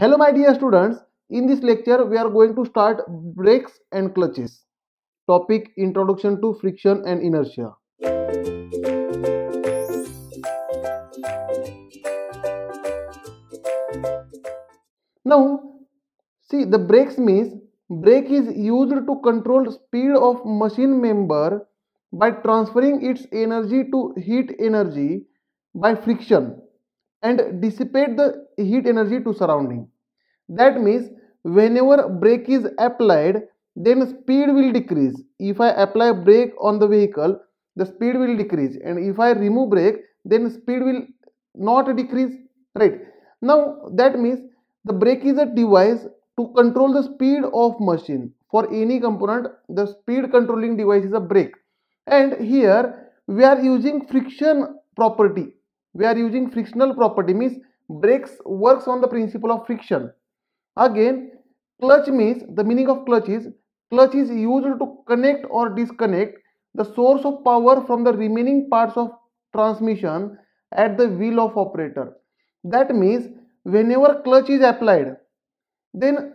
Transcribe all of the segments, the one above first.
Hello my dear students, in this lecture we are going to start brakes and clutches. Topic Introduction to Friction and Inertia. Now see the brakes means brake is used to control speed of machine member by transferring its energy to heat energy by friction and dissipate the heat energy to surrounding. That means whenever brake is applied, then speed will decrease. If I apply brake on the vehicle, the speed will decrease. And if I remove brake, then speed will not decrease, right? Now that means the brake is a device to control the speed of machine. For any component, the speed controlling device is a brake. And here we are using friction property. We are using frictional property means brakes works on the principle of friction again clutch means the meaning of clutch is clutch is used to connect or disconnect the source of power from the remaining parts of transmission at the wheel of operator that means whenever clutch is applied then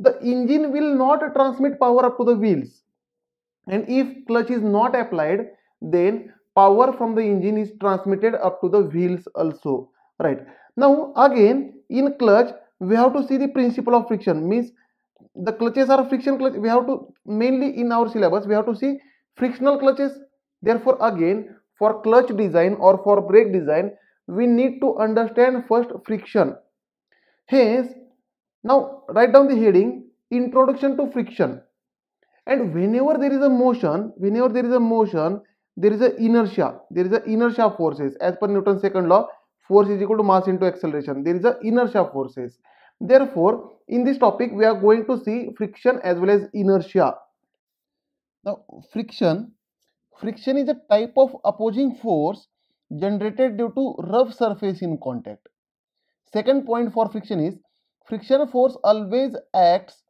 the engine will not transmit power up to the wheels and if clutch is not applied then power from the engine is transmitted up to the wheels also right now again in clutch we have to see the principle of friction means the clutches are friction clutch we have to mainly in our syllabus we have to see frictional clutches therefore again for clutch design or for brake design we need to understand first friction hence now write down the heading introduction to friction and whenever there is a motion whenever there is a motion there is a inertia there is a inertia forces as per newton's second law force is equal to mass into acceleration there is a inertia forces therefore in this topic we are going to see friction as well as inertia now friction friction is a type of opposing force generated due to rough surface in contact second point for friction is friction force always acts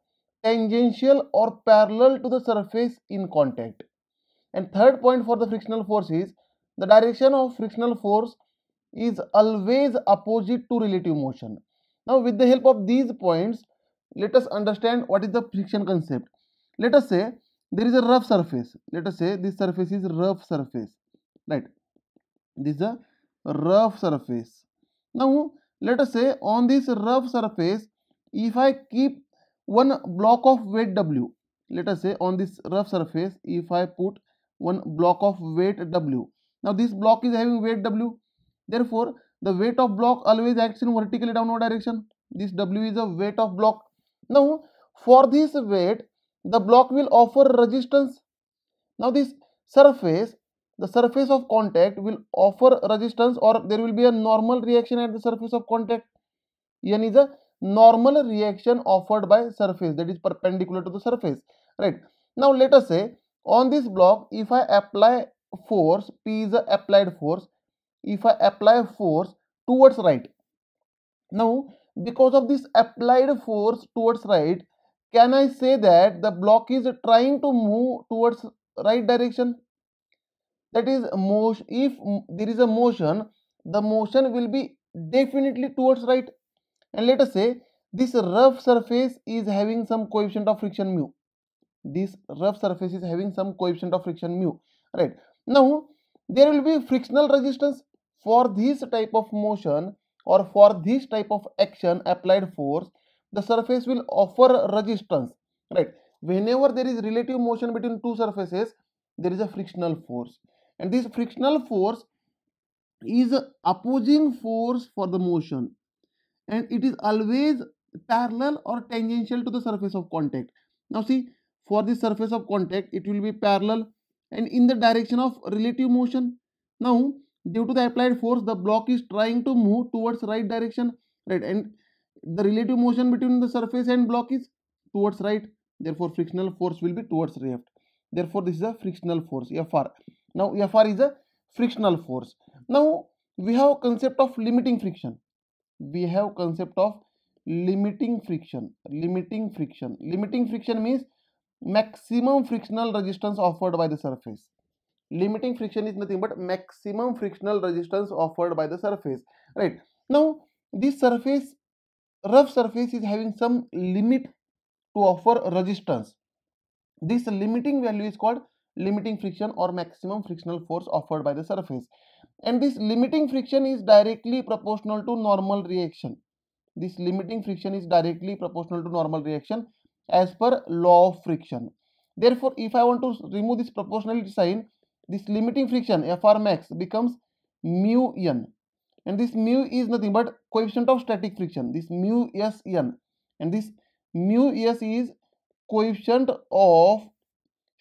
tangential or parallel to the surface in contact and third point for the frictional force is the direction of frictional force is always opposite to relative motion. Now with the help of these points, let us understand what is the friction concept. Let us say there is a rough surface. Let us say this surface is rough surface. Right. This is a rough surface. Now let us say on this rough surface, if I keep one block of weight W, let us say on this rough surface, if I put one block of weight W. Now this block is having weight W. Therefore, the weight of block always acts in vertically downward direction. This W is a weight of block. Now, for this weight, the block will offer resistance. Now, this surface, the surface of contact will offer resistance or there will be a normal reaction at the surface of contact. N is a normal reaction offered by surface that is perpendicular to the surface. Right. Now, let us say on this block, if I apply force, P is the applied force if I apply force towards right. Now, because of this applied force towards right, can I say that the block is trying to move towards right direction? That is, if there is a motion, the motion will be definitely towards right. And let us say this rough surface is having some coefficient of friction mu. This rough surface is having some coefficient of friction mu. Right. Now, there will be frictional resistance for this type of motion or for this type of action applied force, the surface will offer resistance, right? Whenever there is relative motion between two surfaces, there is a frictional force. And this frictional force is opposing force for the motion. And it is always parallel or tangential to the surface of contact. Now see, for the surface of contact, it will be parallel and in the direction of relative motion. Now, Due to the applied force, the block is trying to move towards right direction, right? And the relative motion between the surface and block is towards right. Therefore, frictional force will be towards left. Therefore, this is a frictional force, FR. Now, FR is a frictional force. Now, we have concept of limiting friction. We have concept of limiting friction. Limiting friction. Limiting friction means maximum frictional resistance offered by the surface limiting friction is nothing but maximum frictional resistance offered by the surface right now this surface rough surface is having some limit to offer resistance this limiting value is called limiting friction or maximum frictional force offered by the surface and this limiting friction is directly proportional to normal reaction this limiting friction is directly proportional to normal reaction as per law of friction therefore if i want to remove this proportionality sign this limiting friction FR max becomes mu n and this mu is nothing but coefficient of static friction this mu s n and this mu s is coefficient of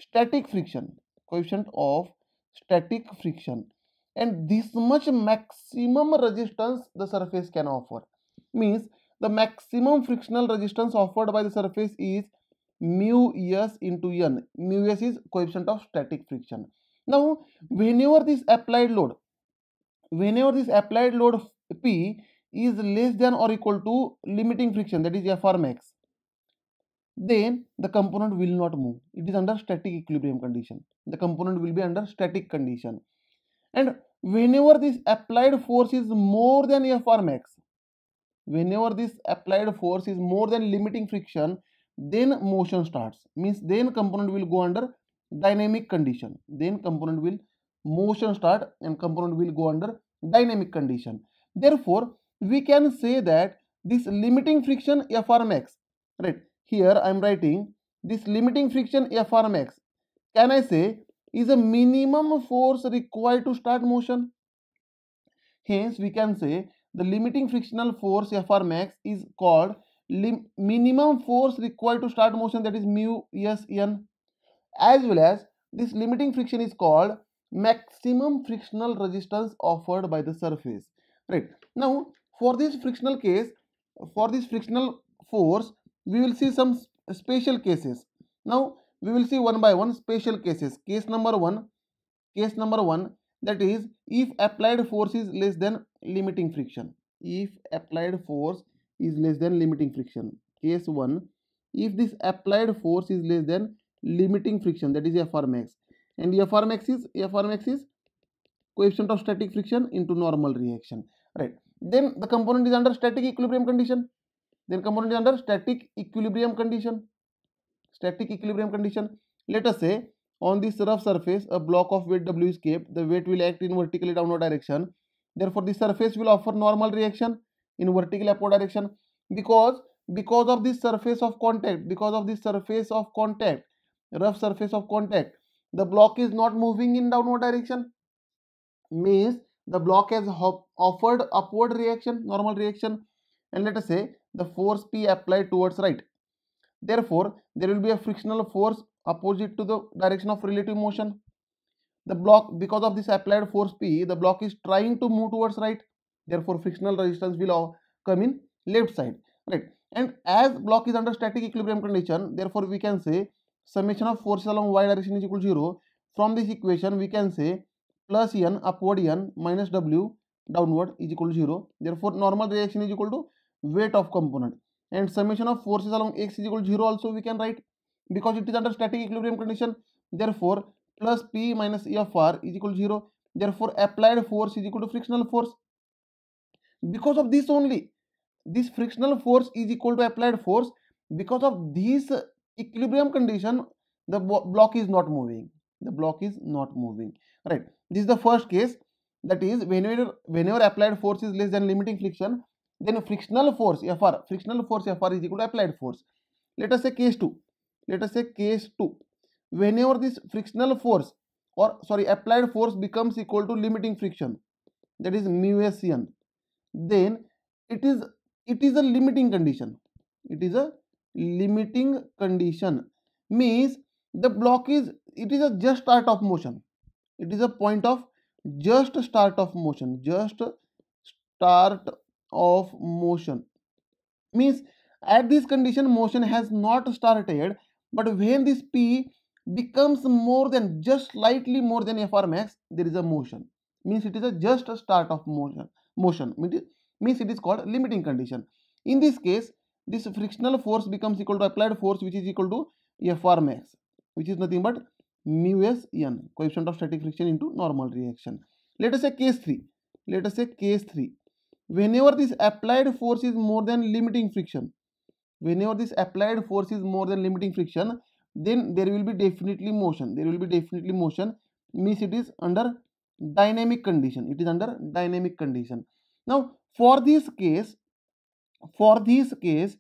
static friction coefficient of static friction and this much maximum resistance the surface can offer means the maximum frictional resistance offered by the surface is mu s into n mu s is coefficient of static friction now, whenever this applied load, whenever this applied load P is less than or equal to limiting friction, that is FR max, then the component will not move. It is under static equilibrium condition. The component will be under static condition. And whenever this applied force is more than FR max, whenever this applied force is more than limiting friction, then motion starts. Means then component will go under dynamic condition then component will motion start and component will go under dynamic condition therefore we can say that this limiting friction frmx right here i am writing this limiting friction frmx can i say is a minimum force required to start motion hence we can say the limiting frictional force frmx is called minimum force required to start motion that is mu s n as well as this limiting friction is called maximum frictional resistance offered by the surface right now for this frictional case for this frictional force we will see some special cases now we will see one by one special cases case number 1 case number 1 that is if applied force is less than limiting friction if applied force is less than limiting friction case 1 if this applied force is less than limiting friction that is max and max is max is coefficient of static friction into normal reaction right then the component is under static equilibrium condition then component is under static equilibrium condition static equilibrium condition let us say on this rough surface a block of weight w is kept the weight will act in vertically downward direction therefore the surface will offer normal reaction in vertical upward direction because because of this surface of contact because of this surface of contact rough surface of contact the block is not moving in downward direction means the block has offered upward reaction normal reaction and let us say the force p applied towards right therefore there will be a frictional force opposite to the direction of relative motion the block because of this applied force p the block is trying to move towards right therefore frictional resistance will come in left side right and as block is under static equilibrium condition therefore we can say summation of forces along y direction is equal to 0 from this equation we can say plus n upward n minus w downward is equal to 0 therefore normal reaction is equal to weight of component and summation of forces along x is equal to 0 also we can write because it is under static equilibrium condition therefore plus p minus e of r is equal to 0 therefore applied force is equal to frictional force because of this only this frictional force is equal to applied force because of these equilibrium condition, the block is not moving. The block is not moving. Right. This is the first case. That is, whenever whenever applied force is less than limiting friction, then frictional force Fr, frictional force Fr is equal to applied force. Let us say case 2. Let us say case 2. Whenever this frictional force or sorry applied force becomes equal to limiting friction that is mu s n then it is it is a limiting condition it is a limiting condition means the block is it is a just start of motion it is a point of just start of motion just start of motion means at this condition motion has not started but when this p becomes more than just slightly more than fr max there is a motion means it is a just start of motion motion means it is called limiting condition in this case this frictional force becomes equal to applied force which is equal to FR max which is nothing but mu s n coefficient of static friction into normal reaction. Let us say case 3. Let us say case 3. Whenever this applied force is more than limiting friction, whenever this applied force is more than limiting friction, then there will be definitely motion. There will be definitely motion means it is under dynamic condition. It is under dynamic condition. Now for this case, for this case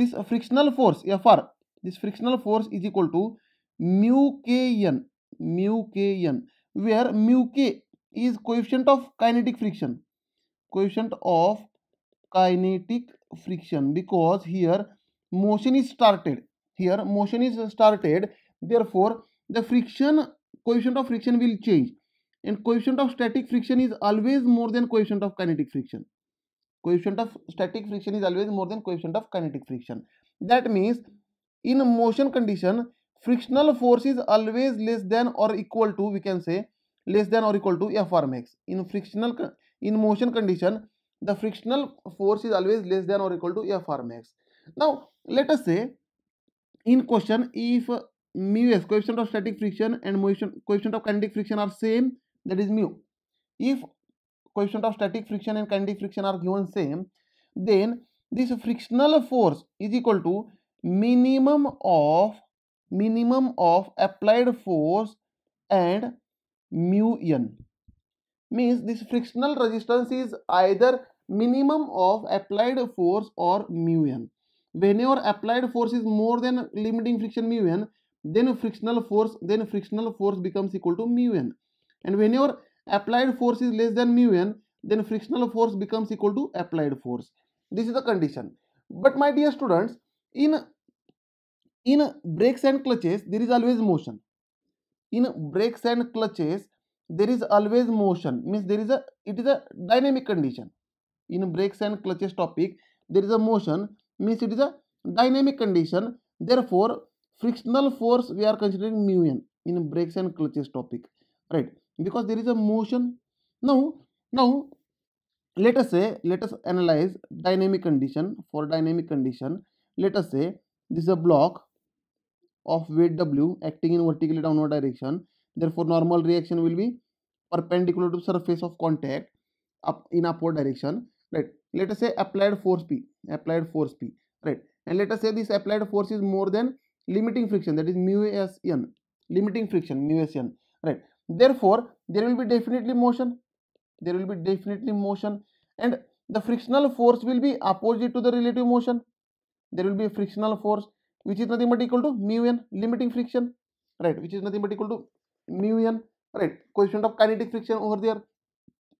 this frictional force fr this frictional force is equal to mu kn mu kn where mu k is coefficient of kinetic friction coefficient of kinetic friction because here motion is started here motion is started therefore the friction coefficient of friction will change and coefficient of static friction is always more than coefficient of kinetic friction coefficient of static friction is always more than coefficient of kinetic friction that means in motion condition frictional force is always less than or equal to we can say less than or equal to f r max in frictional in motion condition the frictional force is always less than or equal to f r max now let us say in question if mu s coefficient of static friction and motion coefficient of kinetic friction are same that is mu if coefficient of static friction and kinetic friction are given same then this frictional force is equal to minimum of minimum of applied force and mu n means this frictional resistance is either minimum of applied force or mu n whenever applied force is more than limiting friction mu n then frictional force then frictional force becomes equal to mu n and whenever applied force is less than mu n, then frictional force becomes equal to applied force. This is the condition. But my dear students, in, in brakes and clutches, there is always motion. In brakes and clutches, there is always motion. Means there is a, it is a dynamic condition. In brakes and clutches topic, there is a motion. Means it is a dynamic condition. Therefore, frictional force we are considering mu n in brakes and clutches topic. Right because there is a motion now now let us say let us analyze dynamic condition for dynamic condition let us say this is a block of weight w acting in vertically downward direction therefore normal reaction will be perpendicular to surface of contact up in upward direction right let us say applied force p applied force p right and let us say this applied force is more than limiting friction that is mu s n limiting friction mu s n right Therefore, there will be definitely motion. There will be definitely motion and the frictional force will be opposite to the relative motion. There will be a frictional force which is nothing but equal to mu n limiting friction right which is nothing but equal to mu n right coefficient of kinetic friction over there.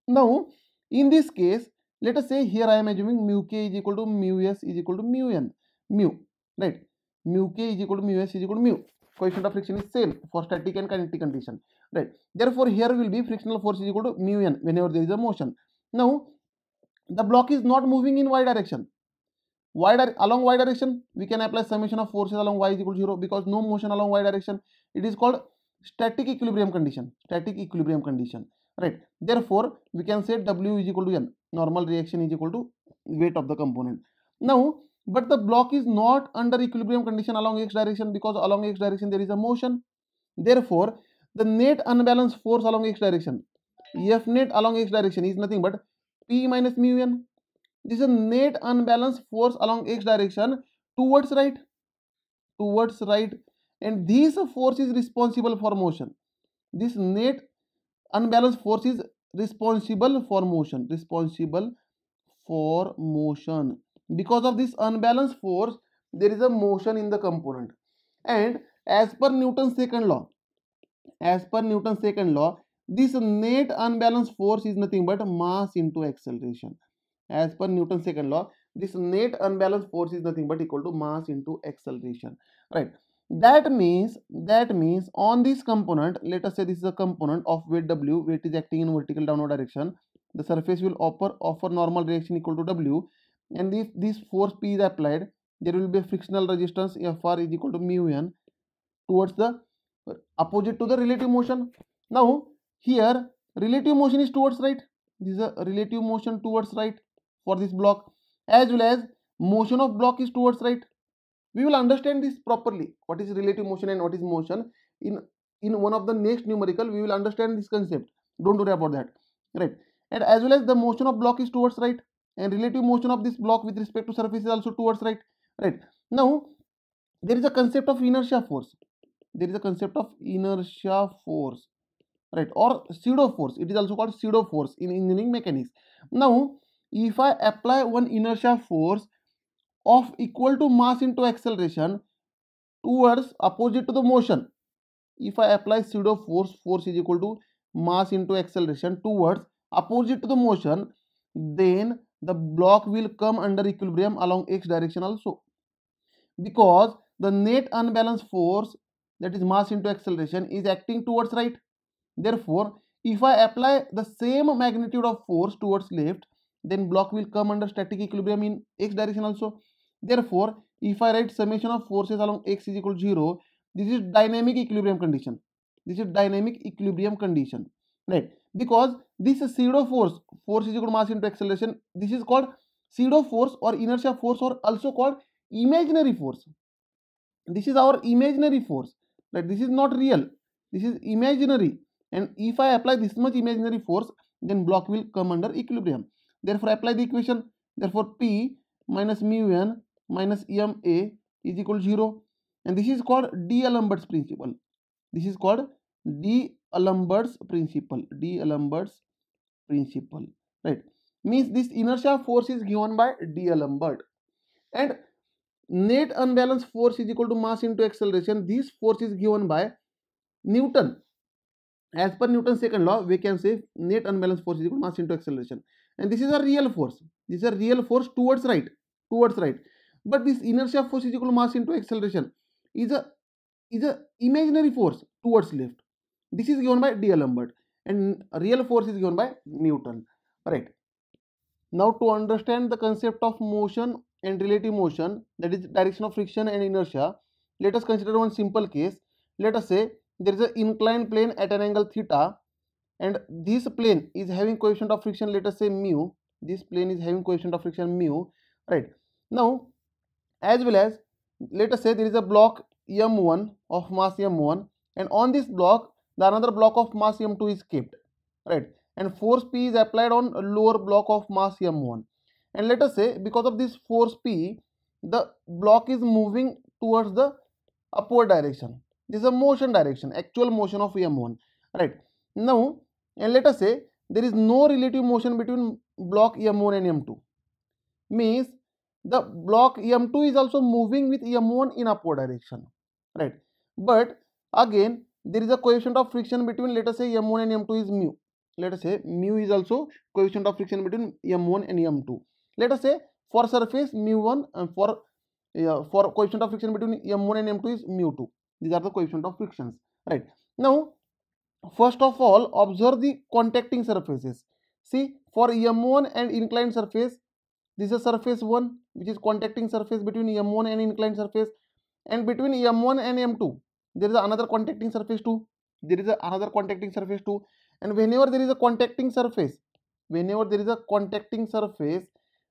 Now in this case let us say here I am assuming mu k is equal to mu s is equal to mu n mu right mu k is equal to mu s is equal to mu coefficient of friction is same for static and kinetic condition right therefore here will be frictional force is equal to mu n whenever there is a motion now the block is not moving in y direction y di along y direction we can apply summation of forces along y is equal to 0 because no motion along y direction it is called static equilibrium condition static equilibrium condition right therefore we can say w is equal to n normal reaction is equal to weight of the component now but the block is not under equilibrium condition along x direction because along x direction there is a motion therefore the net unbalanced force along x direction F net along x direction is nothing but P minus mu n. This is net unbalanced force along x direction towards right, towards right, and this force is responsible for motion. This net unbalanced force is responsible for motion, responsible for motion. Because of this unbalanced force, there is a motion in the component. And as per Newton's second law, as per Newton's second law, this net unbalanced force is nothing but mass into acceleration. As per Newton's second law, this net unbalanced force is nothing but equal to mass into acceleration. Right. That means, that means on this component, let us say this is a component of weight W, weight is acting in vertical downward direction. The surface will offer, offer normal reaction equal to W. And if this force P is applied, there will be a frictional resistance FR is equal to mu n towards the opposite to the relative motion. Now here relative motion is towards right. This is a relative motion towards right for this block as well as motion of block is towards right. We will understand this properly. What is relative motion and what is motion in in one of the next numerical we will understand this concept. Don't worry about that. Right. And as well as the motion of block is towards right and relative motion of this block with respect to surface is also towards right. Right. Now there is a concept of inertia force there is a concept of inertia force right or pseudo force it is also called pseudo force in engineering mechanics now if i apply one inertia force of equal to mass into acceleration towards opposite to the motion if i apply pseudo force force is equal to mass into acceleration towards opposite to the motion then the block will come under equilibrium along x direction also because the net unbalanced force that is mass into acceleration is acting towards right. Therefore, if I apply the same magnitude of force towards left, then block will come under static equilibrium in x direction also. Therefore, if I write summation of forces along x is equal to 0, this is dynamic equilibrium condition. This is dynamic equilibrium condition, right? Because this is pseudo force, force is equal to mass into acceleration. This is called pseudo force or inertia force or also called imaginary force. This is our imaginary force. Right, this is not real this is imaginary and if i apply this much imaginary force then block will come under equilibrium therefore apply the equation therefore p minus mu n minus m a is equal to 0 and this is called d'alembert's principle this is called d'alembert's principle d'alembert's principle right means this inertia force is given by d'alembert and net unbalanced force is equal to mass into acceleration this force is given by newton as per newton's second law we can say net unbalanced force is equal to mass into acceleration and this is a real force this is a real force towards right towards right but this inertia force is equal to mass into acceleration is a is a imaginary force towards left this is given by d'alembert and real force is given by newton right now to understand the concept of motion and relative motion that is direction of friction and inertia. Let us consider one simple case. Let us say there is an inclined plane at an angle theta and this plane is having coefficient of friction let us say mu. This plane is having coefficient of friction mu right. Now as well as let us say there is a block m1 of mass m1 and on this block the another block of mass m2 is kept right and force p is applied on lower block of mass m1 and let us say because of this force p the block is moving towards the upward direction this is a motion direction actual motion of m1 right now and let us say there is no relative motion between block m1 and m2 means the block m2 is also moving with m1 in upward direction right but again there is a coefficient of friction between let us say m1 and m2 is mu let us say mu is also coefficient of friction between m1 and m2 let us say for surface mu1 and for uh, for coefficient of friction between m1 and m2 is mu2 these are the coefficient of frictions right now first of all observe the contacting surfaces see for m1 and inclined surface this is surface 1 which is contacting surface between m1 and inclined surface and between m1 and m2 there is another contacting surface 2 there is another contacting surface 2 and whenever there is a contacting surface whenever there is a contacting surface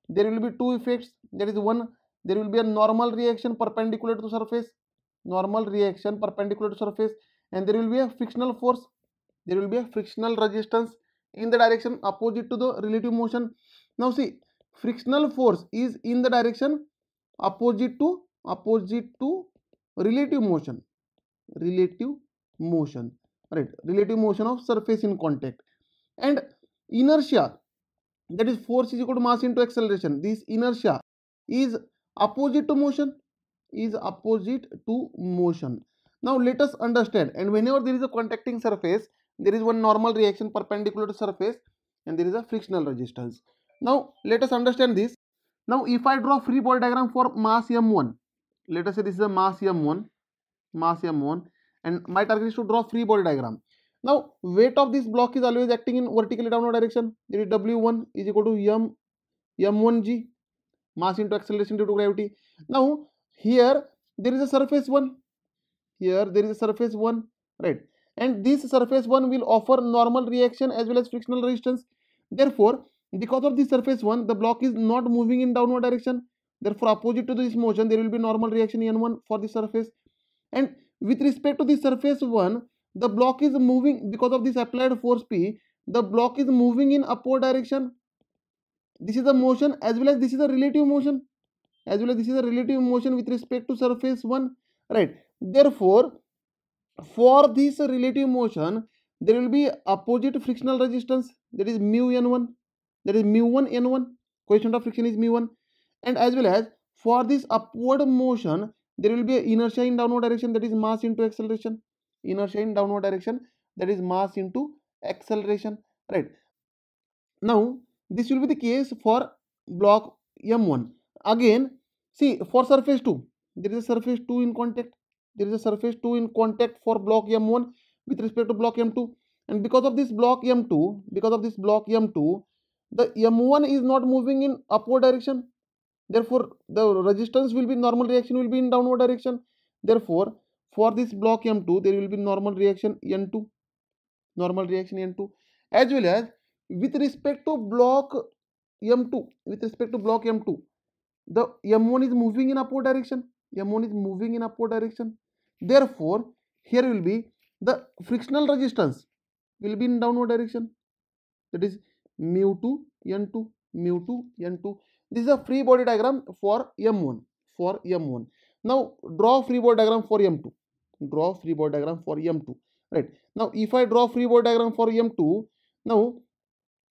there will be two effects There is one there will be a normal reaction perpendicular to surface normal reaction perpendicular to surface and there will be a frictional force there will be a frictional resistance in the direction opposite to the relative motion now see frictional force is in the direction opposite to opposite to relative motion relative motion right relative motion of surface in contact and inertia that is force is equal to mass into acceleration this inertia is opposite to motion is opposite to motion now let us understand and whenever there is a contacting surface there is one normal reaction perpendicular to surface and there is a frictional resistance now let us understand this now if i draw free body diagram for mass m1 let us say this is a mass m1 mass m1 and my target is to draw free body diagram now, weight of this block is always acting in vertically downward direction. It is W1 is equal to M, M1G, mass into acceleration due to gravity. Now, here there is a surface 1. Here there is a surface 1, right? And this surface 1 will offer normal reaction as well as frictional resistance. Therefore, because of this surface 1, the block is not moving in downward direction. Therefore, opposite to this motion, there will be normal reaction N1 for the surface. And with respect to the surface 1, the block is moving because of this applied force P the block is moving in upward direction this is the motion as well as this is the relative motion as well as this is the relative motion with respect to surface 1 right therefore for this relative motion there will be opposite frictional resistance that is mu n1 that is mu 1 n1 coefficient of friction is mu 1 and as well as for this upward motion there will be inertia in downward direction that is mass into acceleration inertia in downward direction that is mass into acceleration right now this will be the case for block m1 again see for surface 2 there is a surface 2 in contact there is a surface 2 in contact for block m1 with respect to block m2 and because of this block m2 because of this block m2 the m1 is not moving in upward direction therefore the resistance will be normal reaction will be in downward direction therefore for this block m2 there will be normal reaction n2 normal reaction n2 as well as with respect to block m2 with respect to block m2 the m1 is moving in upward direction m1 is moving in upward direction therefore here will be the frictional resistance will be in downward direction that is mu2 n2 mu2 n2 this is a free body diagram for m1 for m1 now draw free body diagram for m2 draw free body diagram for m2 right now if i draw free body diagram for m2 now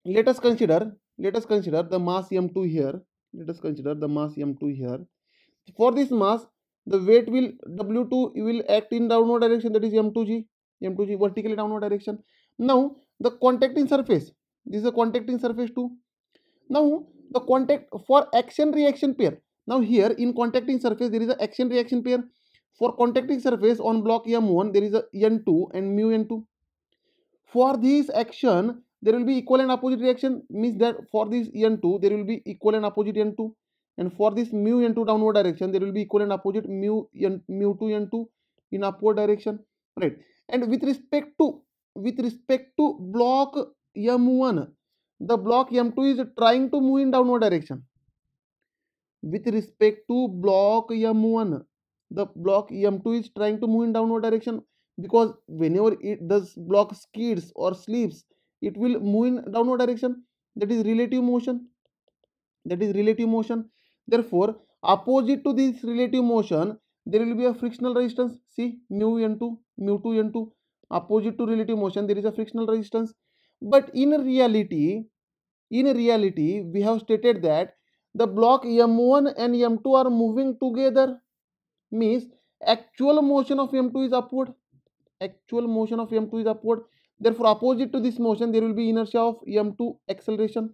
let us consider let us consider the mass m2 here let us consider the mass m2 here for this mass the weight will w2 will act in downward direction that is m2g m2g vertically downward direction now the contacting surface this is a contacting surface too now the contact for action reaction pair now here in contacting surface there is a action reaction pair for contacting surface on block M1, there is a N2 and mu N2. For this action, there will be equal and opposite reaction, means that for this N2, there will be equal and opposite N2. And for this mu N2 downward direction, there will be equal and opposite mu, N, mu 2 N2 in upward direction, right? And with respect to, with respect to block M1, the block M2 is trying to move in downward direction. With respect to block M1, the block m2 is trying to move in downward direction because whenever it does block skids or slips it will move in downward direction that is relative motion that is relative motion therefore opposite to this relative motion there will be a frictional resistance see mu n2 mu 2 n2 opposite to relative motion there is a frictional resistance but in reality in reality we have stated that the block m1 and m2 are moving together means actual motion of m2 is upward actual motion of m2 is upward therefore opposite to this motion there will be inertia of m2 acceleration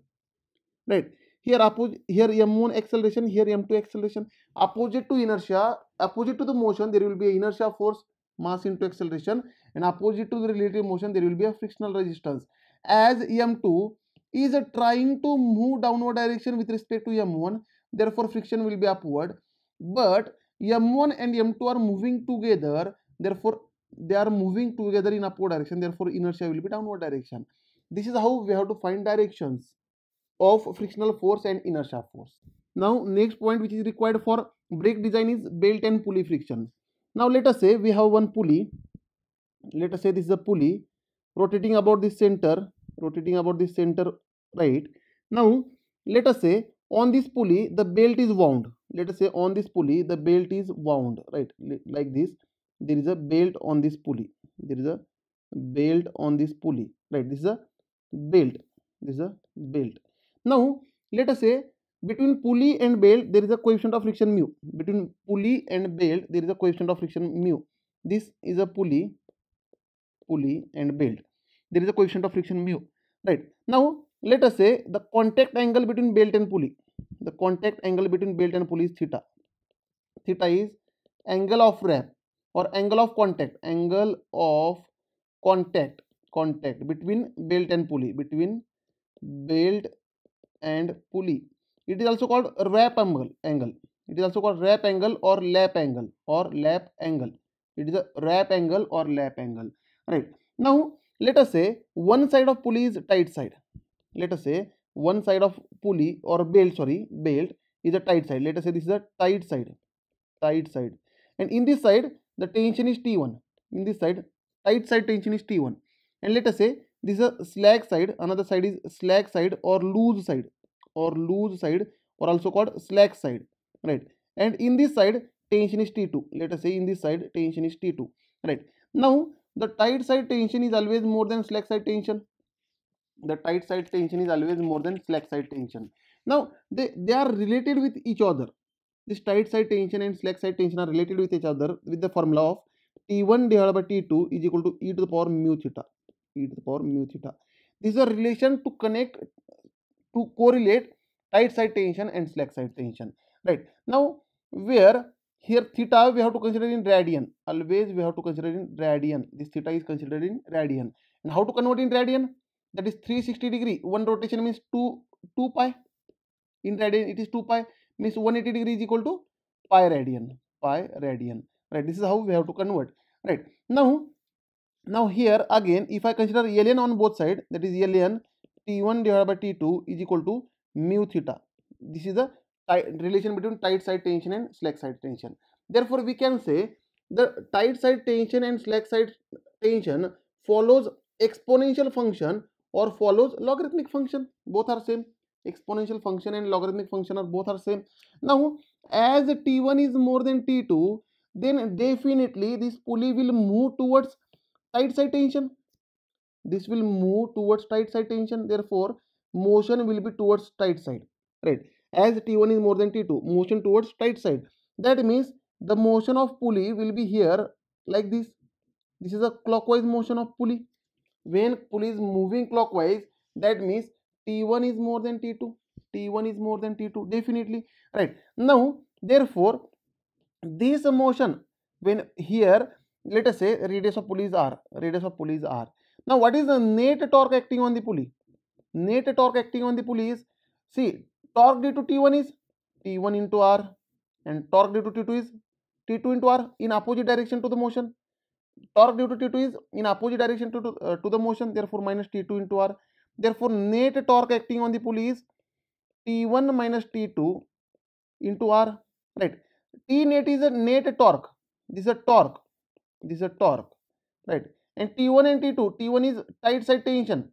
right here opposite here m1 acceleration here m2 acceleration opposite to inertia opposite to the motion there will be inertia force mass into acceleration and opposite to the relative motion there will be a frictional resistance as m2 is trying to move downward direction with respect to m1 therefore friction will be upward but m1 and m2 are moving together therefore they are moving together in upward direction therefore inertia will be downward direction this is how we have to find directions of frictional force and inertia force now next point which is required for brake design is belt and pulley friction now let us say we have one pulley let us say this is a pulley rotating about this center rotating about this center right now let us say on this pulley the belt is wound let us say on this pulley the belt is wound right like this there is a belt on this pulley there is a belt on this pulley right this is a belt this is a belt now let us say between pulley and belt there is a coefficient of friction mu between pulley and belt there is a coefficient of friction mu this is a pulley pulley and belt there is a coefficient of friction mu right now let us say the contact angle between belt and pulley the contact angle between belt and pulley is theta theta is angle of wrap or angle of contact angle of contact contact between belt and pulley between belt and pulley it is also called wrap angle angle it is also called wrap angle or lap angle or lap angle it is a wrap angle or lap angle right now let us say one side of pulley is tight side let us say one side of pulley or belt sorry belt is a tight side let us say this is a tight side tight side and in this side the tension is t1 in this side tight side tension is t1 and let us say this is a slack side another side is slack side or loose side or loose side or also called slack side right and in this side tension is t2 let us say in this side tension is t2 right now the tight side tension is always more than slack side tension the tight side tension is always more than slack side tension now they, they are related with each other this tight side tension and slack side tension are related with each other with the formula of t1 divided by t2 is equal to e to the power mu theta e to the power mu theta this is a relation to connect to correlate tight side tension and slack side tension right now where here theta we have to consider in radian always we have to consider in radian this theta is considered in radian and how to convert in radian that is 360 degree one rotation means 2 2 pi in radian it is 2 pi means 180 degree is equal to pi radian pi radian right this is how we have to convert right now now here again if i consider ln on both side that is ln t1 divided by t2 is equal to mu theta this is the relation between tight side tension and slack side tension therefore we can say the tight side tension and slack side tension follows exponential function or follows logarithmic function both are same exponential function and logarithmic function are both are same now as t1 is more than t2 then definitely this pulley will move towards tight side tension this will move towards tight side tension therefore motion will be towards tight side right as t1 is more than t2 motion towards tight side that means the motion of pulley will be here like this this is a clockwise motion of pulley when pulley is moving clockwise that means t1 is more than t2 t1 is more than t2 definitely right now therefore this motion when here let us say radius of pulley is r radius of pulley is r now what is the net torque acting on the pulley net torque acting on the pulley is see torque due to t1 is t1 into r and torque due to t2 is t2 into r in opposite direction to the motion torque due to T2 is in opposite direction to, to, uh, to the motion therefore minus T2 into R. Therefore net torque acting on the pulley is T1 minus T2 into R right. T net is a net torque this is a torque this is a torque right and T1 and T2 T1 is tight side tension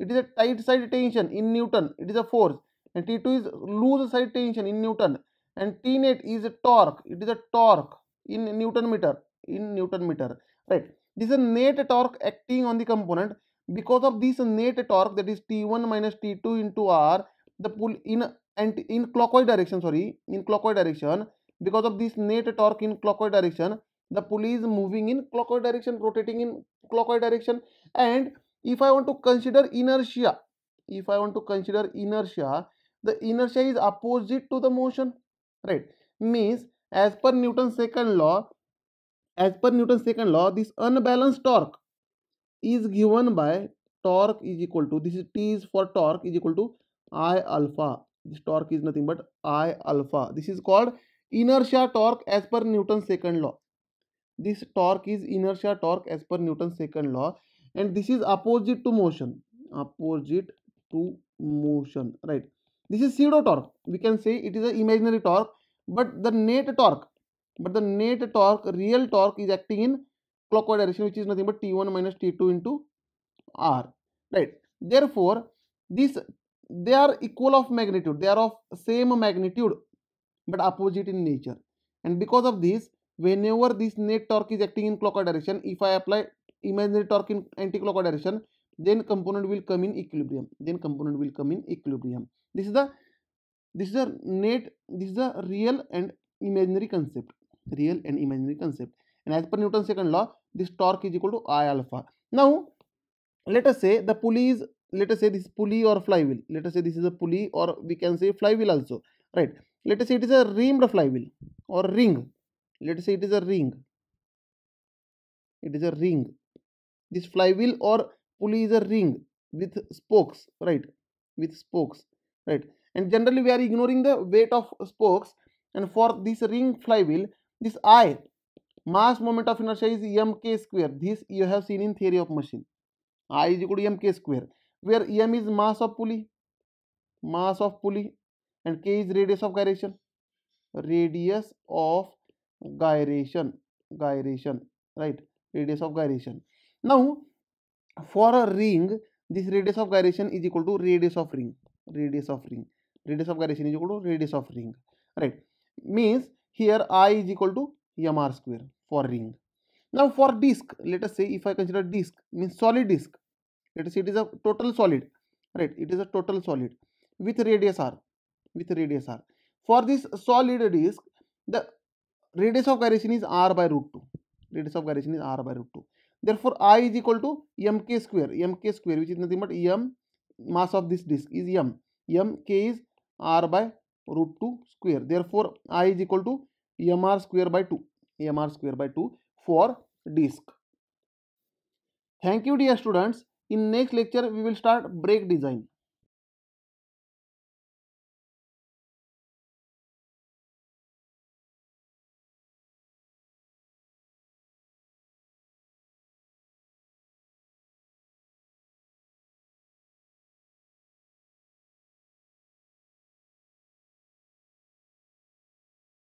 it is a tight side tension in Newton it is a force and T2 is loose side tension in Newton and T net is a torque it is a torque in Newton meter in Newton meter, right? This is net torque acting on the component. Because of this net torque, that is T1 minus T2 into R, the pull in and in clockwise direction, sorry, in clockwise direction, because of this net torque in clockwise direction, the pulley is moving in clockwise direction, rotating in clockwise direction. And if I want to consider inertia, if I want to consider inertia, the inertia is opposite to the motion, right? Means as per Newton's second law, as per Newton's second law, this unbalanced torque is given by torque is equal to, this is T is for torque is equal to I alpha. This torque is nothing but I alpha. This is called inertia torque as per Newton's second law. This torque is inertia torque as per Newton's second law. And this is opposite to motion. Opposite to motion, right? This is pseudo torque. We can say it is an imaginary torque, but the net torque but the net torque real torque is acting in clockwise direction which is nothing but t1 minus t2 into r right therefore this they are equal of magnitude they are of same magnitude but opposite in nature and because of this whenever this net torque is acting in clockwise direction if i apply imaginary torque in anti-clockwise direction then component will come in equilibrium then component will come in equilibrium this is the this is the net this is the real and imaginary concept real and imaginary concept. And as per Newton's second law, this torque is equal to I alpha. Now, let us say the pulley is, let us say this pulley or flywheel. Let us say this is a pulley or we can say flywheel also, right? Let us say it is a ringed flywheel or ring. Let us say it is a ring. It is a ring. This flywheel or pulley is a ring with spokes, right? With spokes, right? And generally we are ignoring the weight of spokes and for this ring flywheel this I, mass moment of inertia is mk square. This you have seen in theory of machine. I is equal to mk square, where m is mass of pulley, mass of pulley, and k is radius of gyration, radius of gyration, gyration, right? Radius of gyration. Now, for a ring, this radius of gyration is equal to radius of ring, radius of ring, radius of gyration is equal to radius of ring, right? Means here I is equal to mr square for ring. Now for disk, let us say if I consider disk means solid disk, let us say it is a total solid, right? It is a total solid with radius r, with radius r. For this solid disk, the radius of gyration is r by root 2. Radius of gyration is r by root 2. Therefore, i is equal to mk square, mk square which is nothing but m mass of this disk is m. m k is r by root 2 square. Therefore, i is equal to mr square by 2 mr square by 2 for disk thank you dear students in next lecture we will start brake design